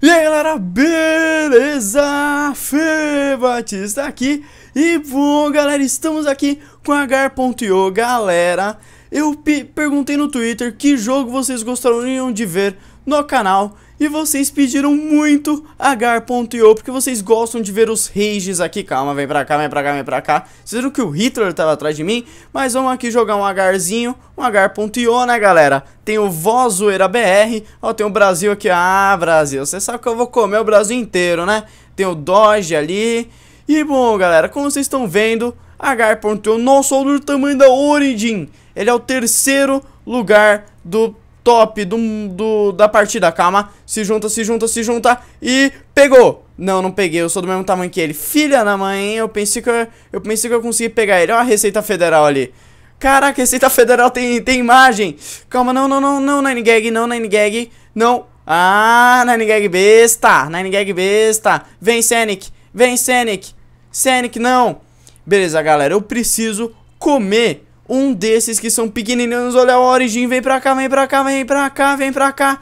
E aí galera, beleza? Fê Batista aqui E bom galera, estamos aqui com H.io Galera, eu perguntei no Twitter que jogo vocês gostariam de ver no canal e vocês pediram muito agar.io porque vocês gostam de ver os rages aqui. Calma, vem pra cá, vem pra cá, vem pra cá. Vocês viram que o Hitler tava atrás de mim? Mas vamos aqui jogar um agarzinho, um agar.io, né, galera? Tem o Vozoeira BR, ó, tem o Brasil aqui. Ah, Brasil, você sabe que eu vou comer o Brasil inteiro, né? Tem o Doge ali. E bom, galera, como vocês estão vendo, agar.io, nosso olha o tamanho da Origin. Ele é o terceiro lugar do top do, do, da partida. Calma, se junta, se junta, se junta e pegou. Não, não peguei, eu sou do mesmo tamanho que ele. Filha da mãe, eu pensei que eu, eu, pensei que eu consegui pegar ele. Olha a Receita Federal ali. Caraca, Receita Federal tem, tem imagem. Calma, não, não, não, não, Ninegag, não, Ninegag, não. Ah, Ninegag besta, Ninegag besta. Vem, Senic, vem, Senic. Senic, não. Beleza, galera, eu preciso comer um desses que são pequenininhos. Olha a origem, vem pra cá, vem pra cá, vem pra cá, vem pra cá.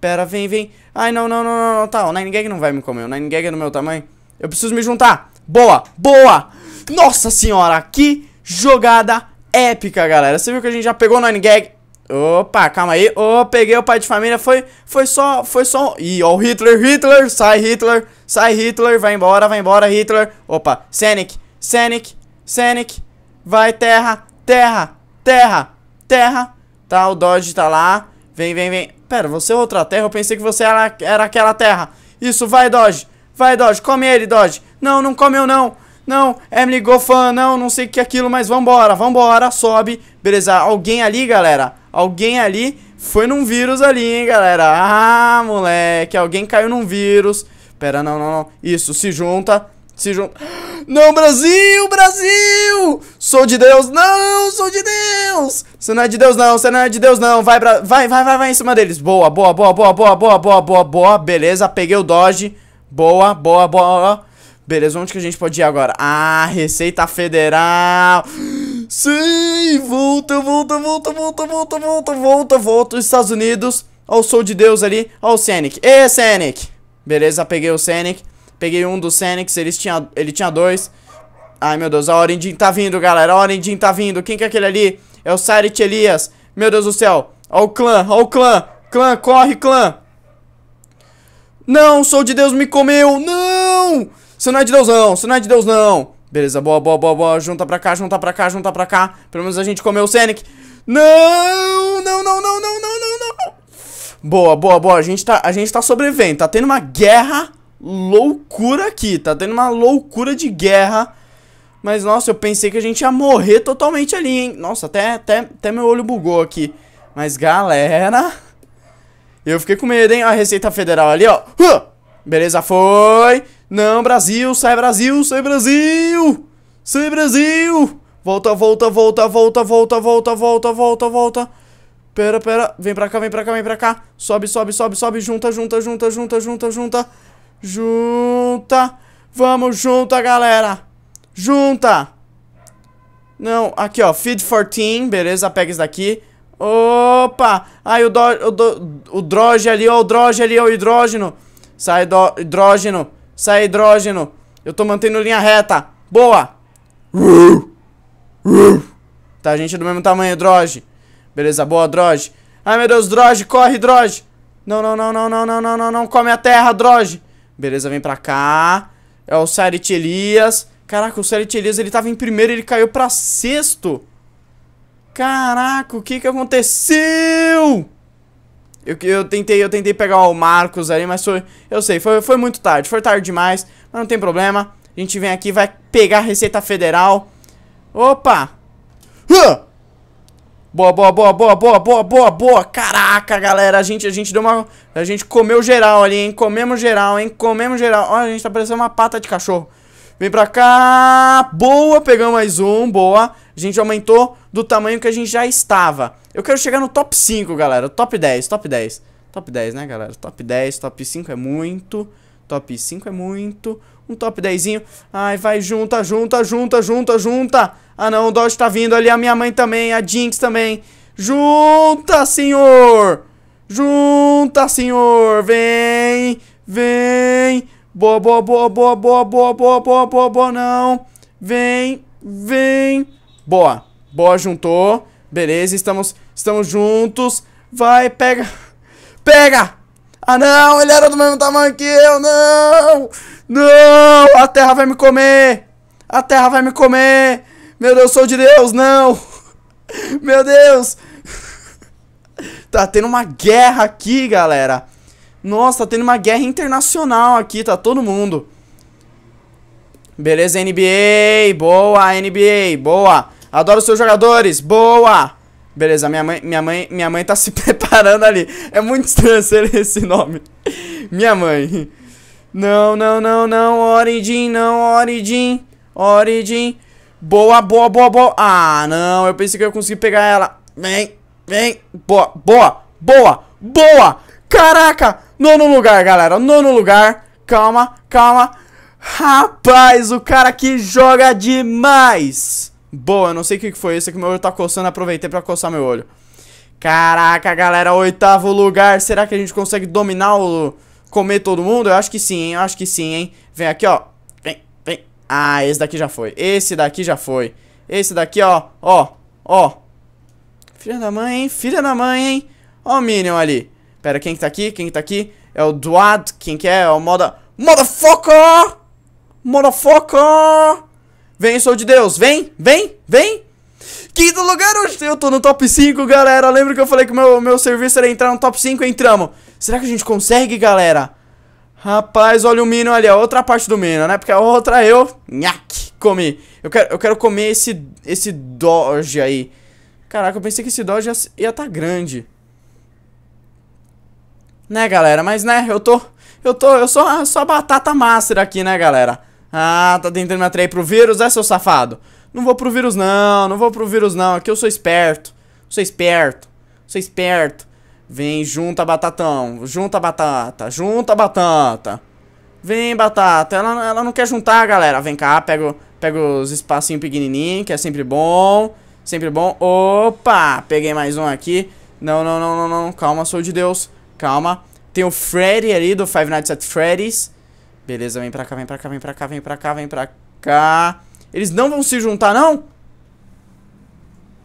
Pera, vem, vem. Ai, não, não, não, não, não. Tá, o Gag não vai me comer. O Gag é do meu tamanho. Eu preciso me juntar. Boa, boa. Nossa senhora, que jogada épica, galera. Você viu que a gente já pegou o Gag? Opa, calma aí. oh, peguei o pai de família. Foi, foi só, foi só. Ih, ó, o Hitler, Hitler. Sai, Hitler. Sai, Hitler. Vai embora, vai embora, Hitler. Opa, Senic, Senic, Senic. Vai, terra terra, terra, terra. Tá, o Dodge tá lá. Vem, vem, vem. Pera, você é outra terra? Eu pensei que você era, era aquela terra. Isso, vai, Dodge. Vai, Dodge. Come ele, Dodge. Não, não comeu, não. Não, é, Emily Gofan, não, não sei o que é aquilo, mas vambora, vambora, sobe. Beleza, alguém ali, galera? Alguém ali foi num vírus ali, hein, galera? Ah, moleque, alguém caiu num vírus. Pera, não, não, não. Isso, se junta se juntam. Não, Brasil, Brasil! Sou de Deus, não, sou de Deus! Você não é de Deus, não, você não é de Deus, não. Vai, pra... vai, vai, vai, vai em cima deles. Boa, boa, boa, boa, boa, boa, boa, boa, boa. Beleza, peguei o Dodge. Boa, boa, boa. Beleza, onde que a gente pode ir agora? Ah, Receita Federal. Sim, volta, volta, volta, volta, volta, volta, volta, volta. Estados Unidos. Ó, o Sou de Deus ali. Ó, o Scenic. Ê, Scenic. Beleza, peguei o Senic Peguei um do Senex, eles tinha, ele tinha dois. Ai, meu Deus, a Orindin tá vindo, galera. A Orindin tá vindo. Quem que é aquele ali? É o Sarit Elias. Meu Deus do céu. Ó o clã, ó o clã. Clã, corre, clã. Não, sou de Deus, me comeu. Não! Você não é de Deus, não. Você não é de Deus, não. Beleza, boa, boa, boa, boa. Junta pra cá, junta pra cá, junta pra cá. Pelo menos a gente comeu o Senex Não, não, não, não, não, não, não, não. Boa, boa, boa. A gente tá, a gente tá sobrevivendo. Tá tendo uma guerra loucura aqui. Tá tendo uma loucura de guerra. Mas, nossa, eu pensei que a gente ia morrer totalmente ali, hein? Nossa, até, até, até meu olho bugou aqui. Mas, galera... Eu fiquei com medo, hein? A Receita Federal ali, ó. Beleza, foi. Não, Brasil, sai Brasil, sai Brasil. Sai Brasil. Volta, volta, volta, volta, volta, volta, volta, volta, volta. Pera, pera. Vem pra cá, vem pra cá, vem pra cá. Sobe, sobe, sobe, sobe. Junta, junta, junta, junta, junta, junta. Junta. Vamos junto, galera. Junta. Não, aqui, ó. Feed 14. Beleza, pega isso daqui. Opa! Aí o, do, o, do, o droge ali, ó. O droge ali, ó. O hidrógeno. Sai do, hidrógeno. Sai hidrógeno. Eu tô mantendo linha reta. Boa! Tá, a gente é do mesmo tamanho, droge. Beleza, boa, droge. Ai, meu Deus, droge, corre, droge. Não, não, não, não, não, não, não, não, não. Come a terra, droge. Beleza, vem pra cá. É o Sarit Elias. Caraca, o Sarit Elias, ele tava em primeiro, ele caiu pra sexto. Caraca, o que que aconteceu? Eu, eu tentei, eu tentei pegar o Marcos ali, mas foi, eu sei, foi, foi muito tarde, foi tarde demais, mas não tem problema. A gente vem aqui, vai pegar a Receita Federal. Opa! Huh! Boa, boa, boa, boa, boa, boa, boa, boa. Caraca, galera, a gente, a gente deu uma... A gente comeu geral ali, hein? Comemos geral, hein? Comemos geral. Olha, a gente tá parecendo uma pata de cachorro. Vem pra cá. Boa, pegamos mais um, boa. A gente aumentou do tamanho que a gente já estava. Eu quero chegar no top 5, galera. Top 10, top 10. Top 10, né, galera? Top 10, top 5 é muito... Top 5 é muito. Um top 10. Ai, vai, junta, junta, junta, junta, junta. Ah, não, o Dodge tá vindo ali. A minha mãe também, a Jinx também. Junta, senhor! Junta, senhor! Vem! Vem! Boa, boa, boa, boa, boa, boa, boa, boa, boa, boa, não! Vem! Vem! Boa! Boa, juntou! Beleza, estamos, estamos juntos! Vai, pega! Pega! Ah não, ele era do mesmo tamanho que eu, não! Não! A terra vai me comer! A terra vai me comer! Meu Deus, sou de Deus, não! Meu Deus! Tá tendo uma guerra aqui, galera! Nossa, tá tendo uma guerra internacional aqui, tá todo mundo. Beleza, NBA! Boa, NBA! Boa! Adoro seus jogadores! Boa! Beleza, minha mãe, minha mãe, minha mãe tá se preparando ali. É muito estranho esse nome. Minha mãe. Não, não, não, não, Origin, não, Origin. Origin. Boa, boa, boa, boa. Ah, não, eu pensei que eu conseguir pegar ela. Vem, vem. Boa, boa, boa, boa. Caraca, nono lugar, galera, nono lugar. Calma, calma. Rapaz, o cara que joga demais. Boa, não sei o que foi isso, é que meu olho tá coçando, aproveitei pra coçar meu olho. Caraca, galera, oitavo lugar. Será que a gente consegue dominar o... Comer todo mundo? Eu acho que sim, hein? Eu acho que sim, hein? Vem aqui, ó. Vem, vem. Ah, esse daqui já foi. Esse daqui já foi. Esse daqui, ó. Ó, ó. Filha da mãe, hein? Filha da mãe, hein? Ó o Minion ali. Pera, quem que tá aqui? Quem que tá aqui? É o Duad. Quem que é? É o Moda... Motherfucker! Motherfucker! Vem, sou de Deus. Vem, vem, vem. Quinto lugar hoje. Eu tô no top 5, galera. Lembra que eu falei que o meu, meu serviço era entrar no top 5? Entramos. Será que a gente consegue, galera? Rapaz, olha o Mino ali, a outra parte do Mino, né? Porque a outra eu... Nhaque, comi. Eu quero, eu quero comer esse, esse Doge aí. Caraca, eu pensei que esse Doge ia, tá grande. Né, galera? Mas, né, eu tô... Eu tô... Eu sou, eu sou a batata master aqui, né, galera? Ah, tá tentando me atrair pro vírus, é, seu safado? Não vou pro vírus, não. Não vou pro vírus, não. Aqui eu sou esperto. sou esperto. sou esperto. Vem, junta batatão. Junta batata. Junta batata. Vem, batata. Ela, ela não quer juntar, galera. Vem cá, pega, pega os espacinhos pequenininhos, que é sempre bom. Sempre bom. Opa! Peguei mais um aqui. Não, não, não, não, não. Calma, sou de Deus. Calma. Tem o Freddy ali do Five Nights at Freddy's. Beleza, vem pra cá, vem pra cá, vem pra cá, vem pra cá, vem pra cá. Eles não vão se juntar, não?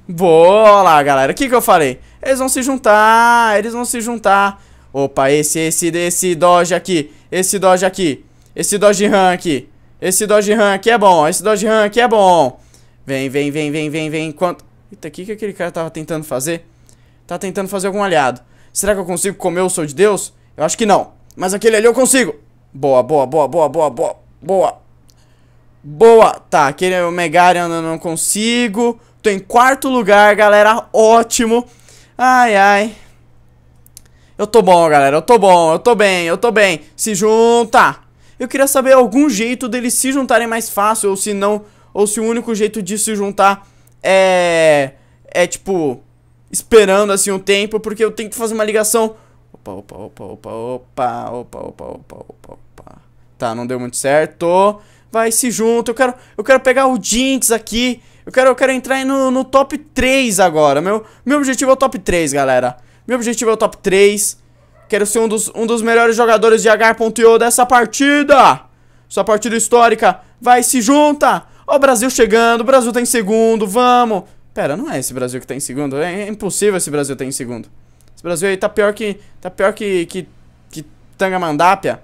Boa lá, galera. O que que eu falei? Eles vão se juntar, eles vão se juntar. Opa, esse, esse, esse Doge aqui. Esse Doge aqui. Esse Doge Ram aqui. Esse Doge Ram aqui é bom. Esse Doge Ram aqui é bom. Vem, vem, vem, vem, vem, vem. Quanto... Eita, o que que aquele cara tava tentando fazer? Tá tentando fazer algum aliado. Será que eu consigo comer o Sou de Deus? Eu acho que não. Mas aquele ali eu consigo. Boa, boa, boa, boa, boa, boa, boa. Boa. Tá, aquele é o eu não consigo. Tô em quarto lugar, galera. Ótimo. Ai, ai. Eu tô bom, galera. Eu tô bom, eu tô bem, eu tô bem. Se junta. Eu queria saber algum jeito deles se juntarem mais fácil, ou se não, ou se o único jeito de se juntar é. É tipo. Esperando assim um tempo, porque eu tenho que fazer uma ligação Opa, opa, opa, opa, opa, opa, opa, opa, opa, opa. Tá, não deu muito certo. Vai, se junta. Eu quero, eu quero pegar o Jinx aqui. Eu quero, eu quero entrar no, no top 3 agora. Meu, meu objetivo é o top 3, galera. Meu objetivo é o top 3. Quero ser um dos, um dos melhores jogadores de H.io dessa partida. Sua partida histórica. Vai, se junta. Ó o Brasil chegando. O Brasil tá em segundo. Vamos. Pera, não é esse Brasil que tá em segundo. É, é impossível esse Brasil tá em segundo. Esse Brasil aí tá pior que. Tá pior que. que, que Tangamandápia.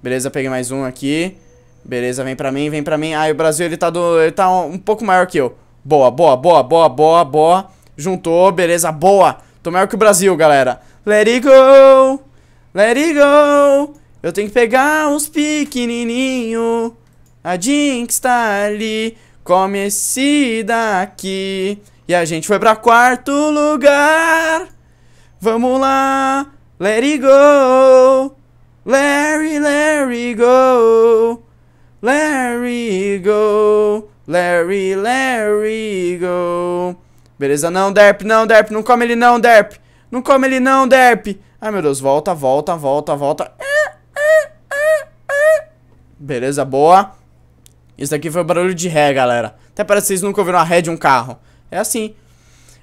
Beleza, peguei mais um aqui. Beleza, vem pra mim, vem pra mim. Ah, e o Brasil ele tá do. Ele tá um, um pouco maior que eu. Boa, boa, boa, boa, boa, boa. Juntou, beleza, boa. Tô maior que o Brasil, galera. Let it go! Let it go! Eu tenho que pegar uns pequenininho. A Jinx tá ali. Come esse daqui. E a gente foi pra quarto lugar. Vamos lá, let it go. Larry, Larry, go. Larry, go. Larry, Larry, go. Beleza, não, Derp, não, Derp, não come ele não, Derp. Não come ele não, Derp. Ai, meu Deus, volta, volta, volta, volta. Beleza, boa. Isso aqui foi o barulho de ré, galera. Até parece que vocês nunca ouviram a ré de um carro. É assim.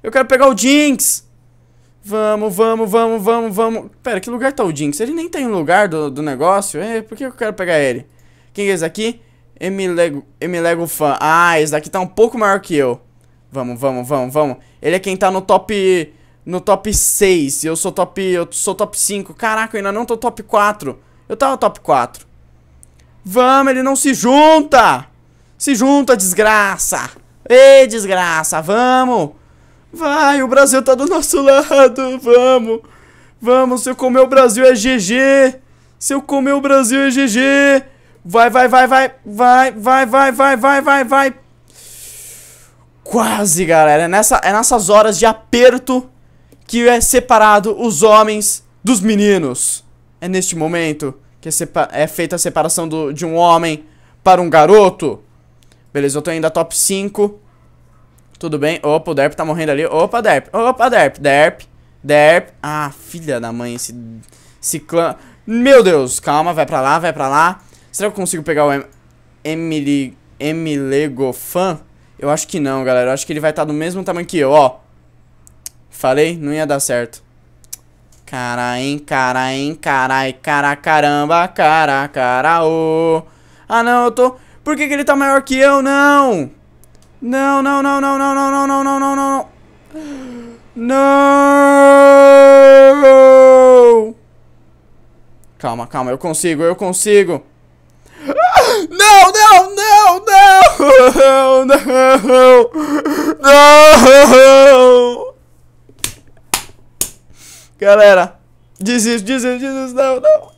Eu quero pegar o Jinx. Vamos, vamos, vamos, vamos, vamos. Pera, que lugar tá o Jinx? Ele nem tem tá um lugar do, do negócio. É, por que eu quero pegar ele? Quem é esse aqui? M Lego Fan. Ah, esse daqui tá um pouco maior que eu. Vamos, vamos, vamos, vamos. Ele é quem tá no top... No top 6. Eu sou top... Eu sou top 5. Caraca, eu ainda não tô top 4. Eu tava top 4. Vamos, ele não se junta! Se junta, desgraça! Ei, desgraça, vamos! Vai, o Brasil tá do nosso lado, vamos. Vamos, se eu comer o Brasil é GG. Se eu comer o Brasil é GG. Vai, vai, vai, vai. Vai, vai, vai, vai, vai, vai, vai. Quase, galera. É, nessa, é nessas horas de aperto que é separado os homens dos meninos. É neste momento que é, é feita a separação do, de um homem para um garoto. Beleza, eu tô ainda top 5. Tudo bem? Opa, o Derp tá morrendo ali. Opa, Derp. Opa, Derp. Derp. Derp. Ah, filha da mãe, esse... Esse clã... Meu Deus, calma, vai pra lá, vai pra lá. Será que eu consigo pegar o Emily... Emilegofan? Eu acho que não, galera. Eu acho que ele vai estar tá do mesmo tamanho que eu, ó. Falei? Não ia dar certo. Cara, hein, cara, hein, carai, cara, caramba, cara, cara, ô. Ah, não, eu tô... Por que, que ele tá maior que eu? Não! Não, não, não, não, não, não, não, não, não, não, não. Não! Calma, calma, eu consigo, eu consigo. Não, não, não, não! Não! Não! Galera, desisto, desisto, desisto, não, não.